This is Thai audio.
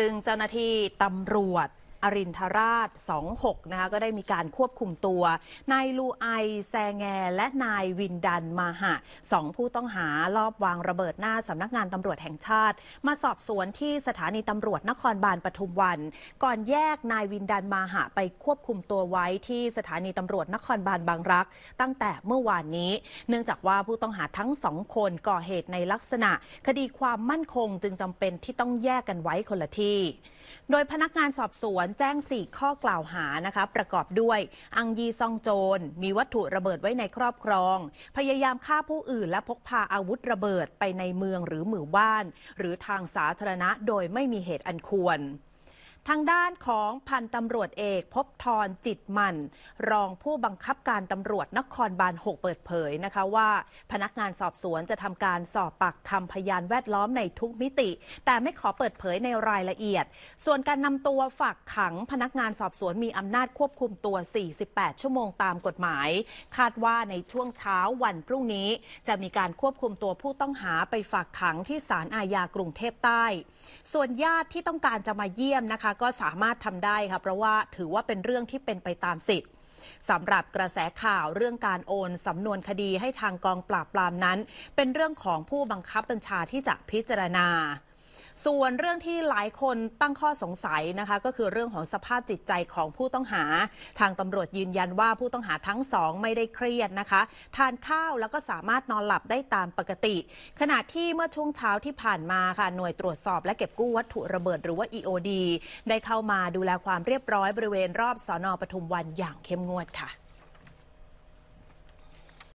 ซึ่งเจ้าหน้าที่ตำรวจอรินทราช 26 นะคะก็ได้มีการควบคุมตัว นายลูไอแซงแง และนายวินดันมาหะสองผู้ต้องหาลอบวางระเบิดหน้าสำนักงานตำรวจแห่งชาติ มาสอบสวนที่สถานีตำรวจนครบาลปทุมวัน ก่อนแยกนายวินดันมาหะไปควบคุมตัวไว้ ที่สถานีตำรวจนครบาลบางรัก ตั้งแต่เมื่อวานนี้ เนื่องจากว่าผู้ต้องหาทั้งสองคนก่อเหตุในลักษณะ คดีความมั่นคงจึงจำเป็นที่ต้องแยกกันไว้คนละที่ โดยพนักงานสอบสวนแจ้ง 4 ข้อกล่าวหานะคะประกอบด้วย อังยีซองโจร มีวัตถุระเบิดไว้ในครอบครอง พยายามฆ่าผู้อื่นและพกพาอาวุธระเบิดไปในเมืองหรือหมู่บ้าน หรือทางสาธารณะโดยไม่มีเหตุอันควรทางด้านของพันตำรวจเอกพบทรจิตมันรองผู้บังคับการตำรวจ นครบาล6เปิดเผยนะคะว่า พนักงานสอบสวนจะทำการสอบปากคำพยานแวดล้อมในทุกมิติ แต่ไม่ขอเปิดเผยในรายละเอียด ส่วนการนำตัวฝากขัง พนักงานสอบสวนมีอำนาจควบคุมตัว 48 ชั่วโมงตามกฎหมาย คาดว่าในช่วงเช้าวันพรุ่งนี้จะมีการควบคุมตัวผู้ต้องหาไปฝากขังที่ศาลอาญากรุงเทพใต้ ส่วนญาติที่ต้องการจะมาเยี่ยมนะคะก็สามารถทำได้ค่ะเพราะว่าถือว่าเป็นเรื่องที่เป็นไปตามสิทธิ์สำหรับกระแสข่าวเรื่องการโอนสำนวนคดีให้ทางกองปราบปรามนั้น เป็นเรื่องของผู้บังคับบัญชาที่จะพิจารณาส่วนเรื่องที่หลายคนตั้งข้อสงสัยนะคะ ก็คือเรื่องของสภาพจิตใจของผู้ต้องหา ทางตำรวจยืนยันว่าผู้ต้องหาทั้งสองไม่ได้เครียดนะคะ ทานข้าวแล้วก็สามารถนอนหลับได้ตามปกติ ขณะที่เมื่อช่วงเช้าที่ผ่านมาค่ะหน่วยตรวจสอบและเก็บกู้วัตถุระเบิดหรือว่า EOD ได้เข้ามาดูแลความเรียบร้อยบริเวณรอบสอนอปทุมวันอย่างเข้มงวดค่ะ